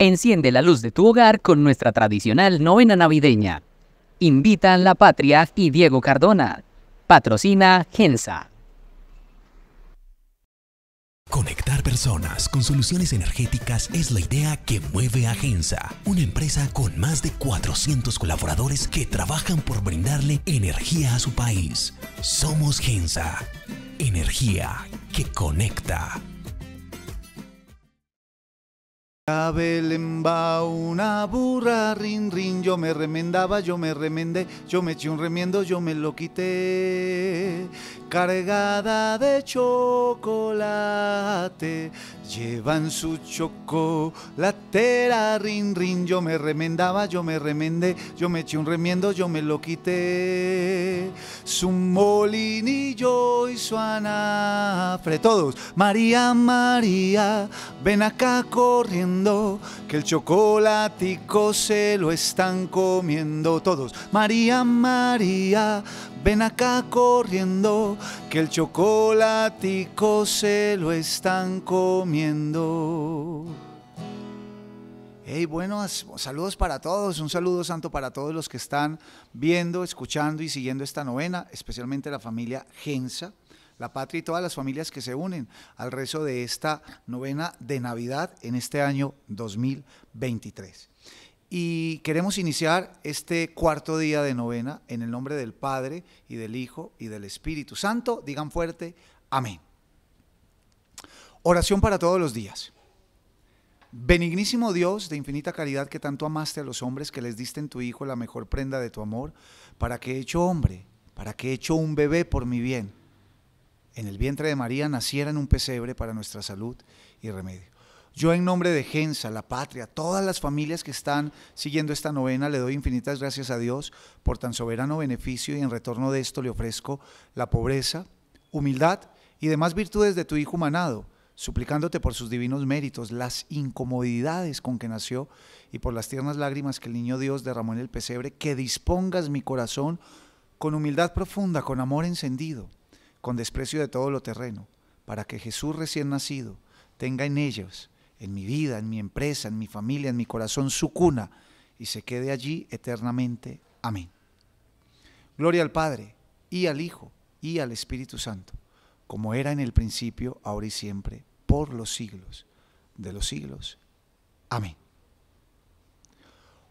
Enciende la luz de tu hogar con nuestra tradicional novena navideña. Invita a La Patria y Diego Cardona. Patrocina Gensa. Conectar personas con soluciones energéticas es la idea que mueve a Gensa, una empresa con más de 400 colaboradores que trabajan por brindarle energía a su país. Somos Gensa, energía que conecta. A una burra, rin, rin, yo me remendaba, yo me remende, yo me eché un remiendo, yo me lo quité. Cargada de chocolate, llevan su chocolatera, rin, rin, yo me remendaba, yo me remendé, yo me eché un remiendo, yo me lo quité. Su molinillo y su anafre, todos, María, María, ven acá corriendo que el chocolatico se lo están comiendo todos. María, María, ven acá corriendo, que el chocolatico se lo están comiendo. Hey, bueno, saludos para todos, un saludo santo para todos los que están viendo, escuchando y siguiendo esta novena, especialmente la familia Gensa la patria y todas las familias que se unen al rezo de esta novena de Navidad en este año 2023. Y queremos iniciar este cuarto día de novena en el nombre del Padre y del Hijo y del Espíritu Santo. Digan fuerte, amén. Oración para todos los días. Benignísimo Dios de infinita caridad que tanto amaste a los hombres que les diste en tu Hijo la mejor prenda de tu amor, para que he hecho hombre, para que he hecho un bebé por mi bien, en el vientre de María naciera en un pesebre para nuestra salud y remedio. Yo en nombre de Gensa, la patria, todas las familias que están siguiendo esta novena, le doy infinitas gracias a Dios por tan soberano beneficio y en retorno de esto le ofrezco la pobreza, humildad y demás virtudes de tu Hijo manado, suplicándote por sus divinos méritos, las incomodidades con que nació y por las tiernas lágrimas que el niño Dios derramó en el pesebre, que dispongas mi corazón con humildad profunda, con amor encendido con desprecio de todo lo terreno, para que Jesús recién nacido tenga en ellos, en mi vida, en mi empresa, en mi familia, en mi corazón, su cuna, y se quede allí eternamente. Amén. Gloria al Padre, y al Hijo, y al Espíritu Santo, como era en el principio, ahora y siempre, por los siglos de los siglos. Amén.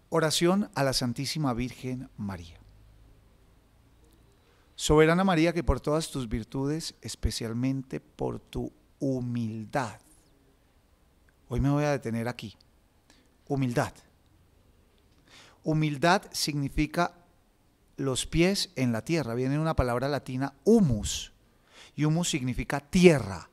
Oración a la Santísima Virgen María. Soberana María, que por todas tus virtudes, especialmente por tu humildad. Hoy me voy a detener aquí. Humildad. Humildad significa los pies en la tierra. Viene una palabra latina, humus. Y humus significa tierra.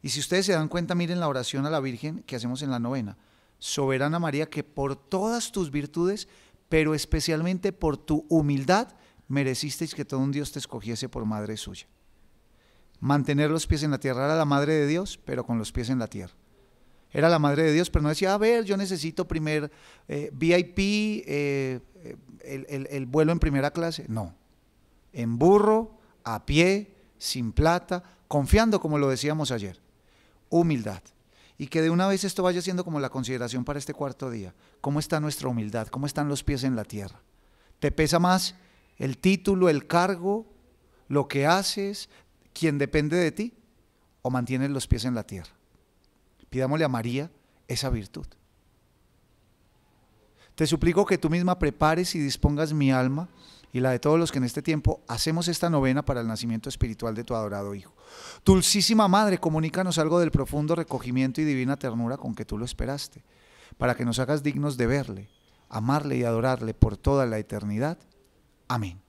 Y si ustedes se dan cuenta, miren la oración a la Virgen que hacemos en la novena. Soberana María, que por todas tus virtudes, pero especialmente por tu humildad, merecisteis que todo un Dios te escogiese por madre suya. Mantener los pies en la tierra era la madre de Dios, pero con los pies en la tierra. Era la madre de Dios, pero no decía, a ver, yo necesito primer eh, VIP, eh, el, el vuelo en primera clase. No. En burro, a pie, sin plata, confiando como lo decíamos ayer. Humildad y que de una vez esto vaya siendo como la consideración para este cuarto día. ¿Cómo está nuestra humildad? ¿Cómo están los pies en la tierra? ¿Te pesa más el título, el cargo, lo que haces, quien depende de ti, o mantienes los pies en la tierra. Pidámosle a María esa virtud. Te suplico que tú misma prepares y dispongas mi alma y la de todos los que en este tiempo hacemos esta novena para el nacimiento espiritual de tu adorado Hijo. Dulcísima Madre, comunícanos algo del profundo recogimiento y divina ternura con que tú lo esperaste, para que nos hagas dignos de verle, amarle y adorarle por toda la eternidad. Amén.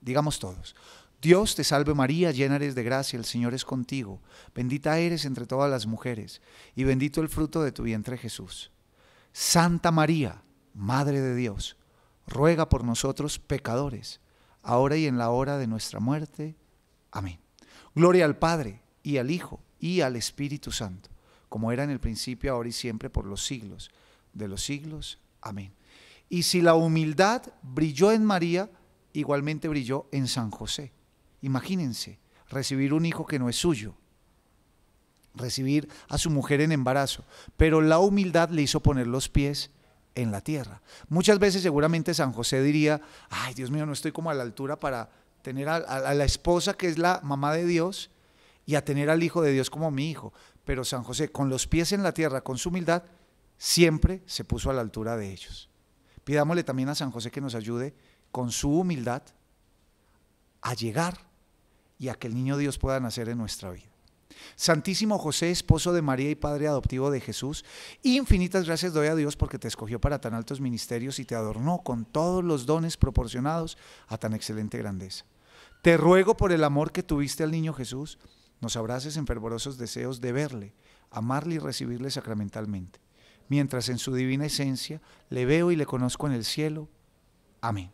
Digamos todos. Dios te salve María, llena eres de gracia, el Señor es contigo, bendita eres entre todas las mujeres, y bendito el fruto de tu vientre Jesús. Santa María, Madre de Dios, ruega por nosotros pecadores, ahora y en la hora de nuestra muerte. Amén. Gloria al Padre, y al Hijo, y al Espíritu Santo, como era en el principio, ahora y siempre, por los siglos de los siglos. Amén. Y si la humildad brilló en María, igualmente brilló en San José. Imagínense, recibir un hijo que no es suyo, recibir a su mujer en embarazo, pero la humildad le hizo poner los pies en la tierra. Muchas veces seguramente San José diría, ay Dios mío, no estoy como a la altura para tener a, la esposa que es la mamá de Dios y a tener al Hijo de Dios como mi hijo. Pero San José, con los pies en la tierra, con su humildad, siempre se puso a la altura de ellos. Pidámosle también a San José que nos ayude con su humildad a llegar y a que el niño Dios pueda nacer en nuestra vida. Santísimo José, esposo de María y padre adoptivo de Jesús, infinitas gracias doy a Dios porque te escogió para tan altos ministerios y te adornó con todos los dones proporcionados a tan excelente grandeza. Te ruego por el amor que tuviste al niño Jesús, nos abraces en fervorosos deseos de verle, amarle y recibirle sacramentalmente, mientras en su divina esencia le veo y le conozco en el cielo. Amén.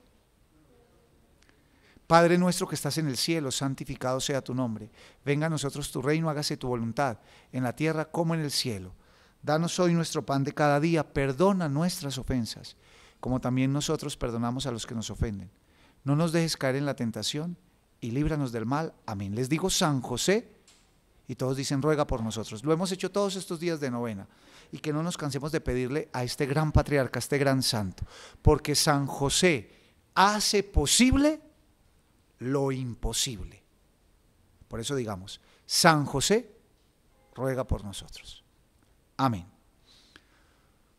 Padre nuestro que estás en el cielo, santificado sea tu nombre. Venga a nosotros tu reino, hágase tu voluntad, en la tierra como en el cielo. Danos hoy nuestro pan de cada día, perdona nuestras ofensas, como también nosotros perdonamos a los que nos ofenden. No nos dejes caer en la tentación y líbranos del mal. Amén. Les digo San José, y todos dicen, ruega por nosotros. Lo hemos hecho todos estos días de novena y que no nos cansemos de pedirle a este gran patriarca, a este gran santo, porque San José hace posible lo imposible. Por eso digamos, San José ruega por nosotros. Amén.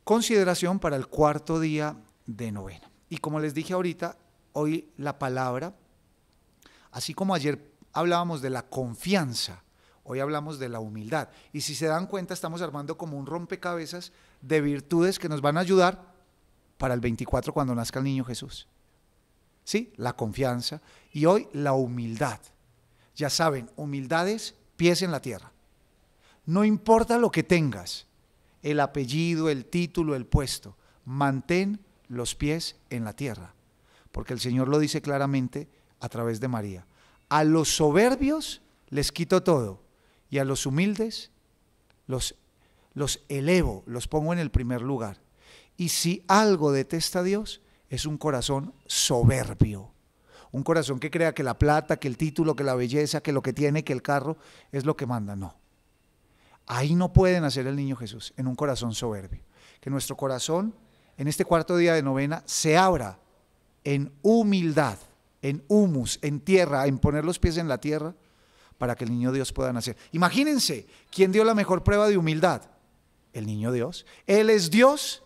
Consideración para el cuarto día de novena. Y como les dije ahorita, hoy la palabra, así como ayer hablábamos de la confianza, hoy hablamos de la humildad. Y si se dan cuenta, estamos armando como un rompecabezas de virtudes que nos van a ayudar para el 24 cuando nazca el niño Jesús. ¿sí? La confianza y hoy la humildad. Ya saben, humildades, pies en la tierra. No importa lo que tengas, el apellido, el título, el puesto, mantén los pies en la tierra. Porque el Señor lo dice claramente a través de María. A los soberbios les quito todo y a los humildes los, los elevo, los pongo en el primer lugar. Y si algo detesta a Dios, es un corazón soberbio. Un corazón que crea que la plata, que el título, que la belleza, que lo que tiene, que el carro es lo que manda. No. Ahí no puede nacer el niño Jesús, en un corazón soberbio. Que nuestro corazón, en este cuarto día de novena, se abra en humildad, en humus, en tierra, en poner los pies en la tierra para que el niño Dios pueda nacer. Imagínense, ¿quién dio la mejor prueba de humildad? El niño Dios. Él es Dios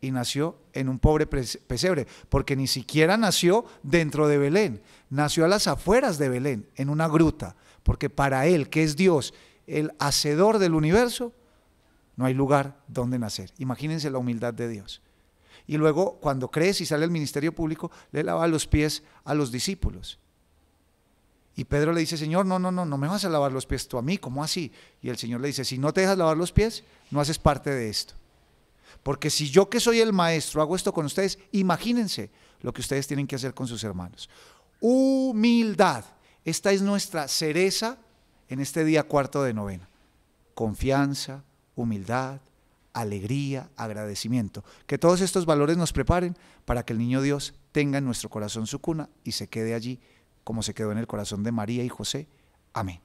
y nació en un pobre pesebre, porque ni siquiera nació dentro de Belén, nació a las afueras de Belén, en una gruta, porque para Él, que es Dios, el hacedor del universo, no hay lugar donde nacer. Imagínense la humildad de Dios. Y luego, cuando crece y sale el ministerio público, le lava los pies a los discípulos. Y Pedro le dice, Señor, no, no, no, no me vas a lavar los pies tú a mí, ¿cómo así? Y el Señor le dice, si no te dejas lavar los pies, no haces parte de esto. Porque si yo que soy el maestro hago esto con ustedes, imagínense lo que ustedes tienen que hacer con sus hermanos. Humildad. Esta es nuestra cereza en este día cuarto de novena. Confianza, humildad, alegría, agradecimiento. Que todos estos valores nos preparen para que el niño Dios tenga en nuestro corazón su cuna y se quede allí como se quedó en el corazón de María y José. Amén.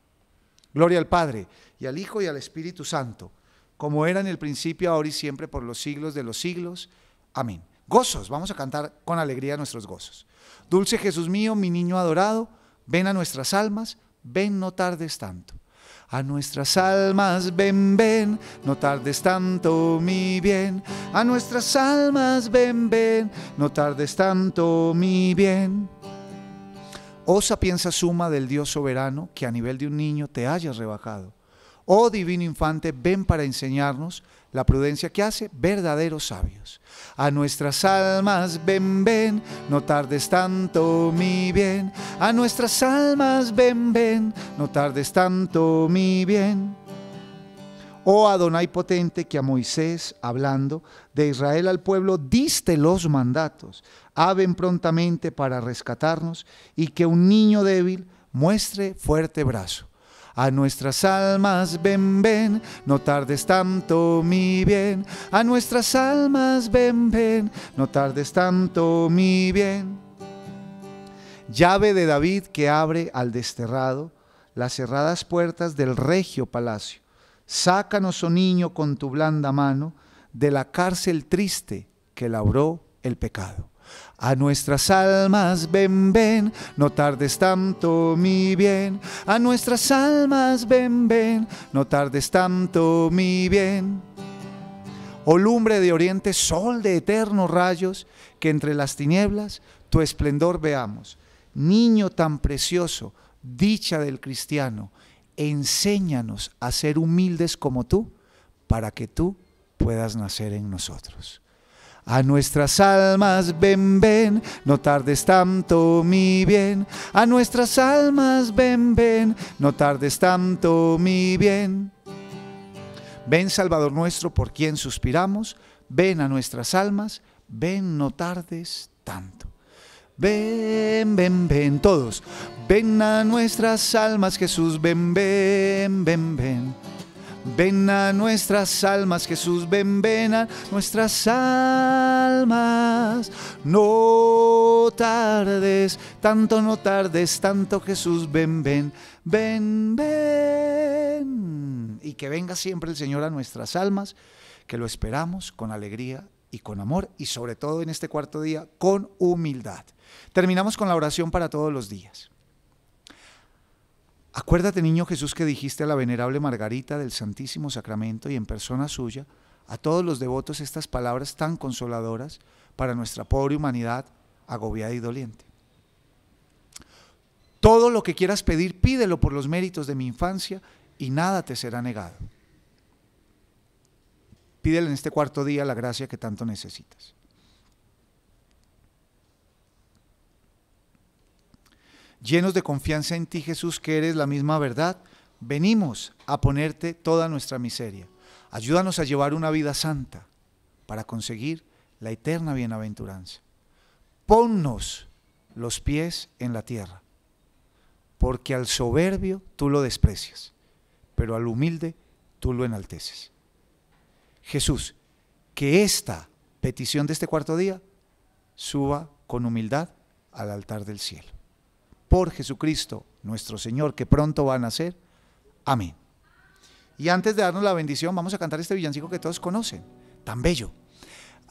Gloria al Padre, y al Hijo, y al Espíritu Santo como era en el principio, ahora y siempre, por los siglos de los siglos. Amén. Gozos, vamos a cantar con alegría nuestros gozos. Dulce Jesús mío, mi niño adorado, ven a nuestras almas, ven no tardes tanto. A nuestras almas ven, ven, no tardes tanto mi bien. A nuestras almas ven, ven, no tardes tanto mi bien. Osa, oh piensa suma del Dios soberano, que a nivel de un niño te hayas rebajado Oh divino infante, ven para enseñarnos la prudencia que hace verdaderos sabios. A nuestras almas ven, ven, no tardes tanto mi bien. A nuestras almas ven, ven, no tardes tanto mi bien. Oh Adonai potente que a Moisés, hablando de Israel al pueblo, diste los mandatos. Aven prontamente para rescatarnos y que un niño débil muestre fuerte brazo. A nuestras almas ven, ven, no tardes tanto mi bien. A nuestras almas ven, ven, no tardes tanto mi bien. Llave de David que abre al desterrado las cerradas puertas del regio palacio. Sácanos, oh niño, con tu blanda mano de la cárcel triste que labró el pecado. A nuestras almas ven, ven, no tardes tanto mi bien. A nuestras almas ven, ven, no tardes tanto mi bien. Oh lumbre de oriente, sol de eternos rayos, que entre las tinieblas tu esplendor veamos. Niño tan precioso, dicha del cristiano, enséñanos a ser humildes como tú, para que tú puedas nacer en nosotros. A nuestras almas ven, ven, no tardes tanto mi bien. A nuestras almas ven, ven, no tardes tanto mi bien. Ven Salvador nuestro por quien suspiramos, ven a nuestras almas, ven no tardes tanto. Ven, ven, ven todos, ven a nuestras almas Jesús, ven, ven, ven, ven. Ven a nuestras almas, Jesús, ven, ven a nuestras almas. No tardes, tanto no tardes, tanto Jesús, ven, ven, ven, ven. Y que venga siempre el Señor a nuestras almas, que lo esperamos con alegría y con amor y sobre todo en este cuarto día con humildad. Terminamos con la oración para todos los días. Acuérdate, niño Jesús, que dijiste a la venerable Margarita del Santísimo Sacramento y en persona suya, a todos los devotos estas palabras tan consoladoras para nuestra pobre humanidad agobiada y doliente. Todo lo que quieras pedir, pídelo por los méritos de mi infancia y nada te será negado. Pídele en este cuarto día la gracia que tanto necesitas. llenos de confianza en ti Jesús, que eres la misma verdad, venimos a ponerte toda nuestra miseria. Ayúdanos a llevar una vida santa para conseguir la eterna bienaventuranza. Ponnos los pies en la tierra, porque al soberbio tú lo desprecias, pero al humilde tú lo enalteces. Jesús, que esta petición de este cuarto día suba con humildad al altar del cielo por Jesucristo, nuestro Señor, que pronto va a nacer. Amén. Y antes de darnos la bendición, vamos a cantar este villancico que todos conocen, tan bello.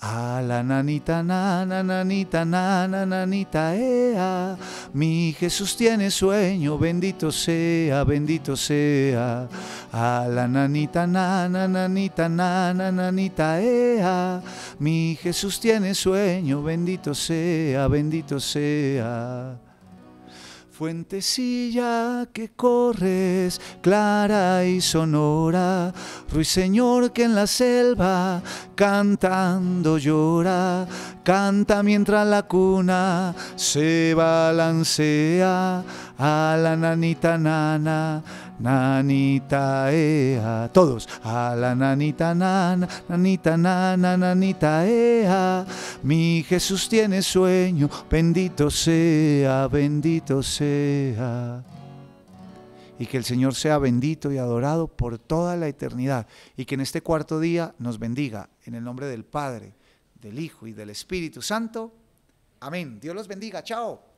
A la nanita, nananita, nananita, nanita, ea. Mi Jesús tiene sueño, bendito sea, bendito sea. A la nanita, nananita, nanananita, ea. Mi Jesús tiene sueño, bendito sea, bendito sea. Fuentecilla que corres, clara y sonora, ruiseñor que en la selva cantando llora, canta mientras la cuna se balancea a la nanita nana nanita todos, a la nanita nana, nanita nana, nanita ea, mi Jesús tiene sueño, bendito sea, bendito sea. Y que el Señor sea bendito y adorado por toda la eternidad. Y que en este cuarto día nos bendiga. En el nombre del Padre, del Hijo y del Espíritu Santo. Amén. Dios los bendiga. Chao.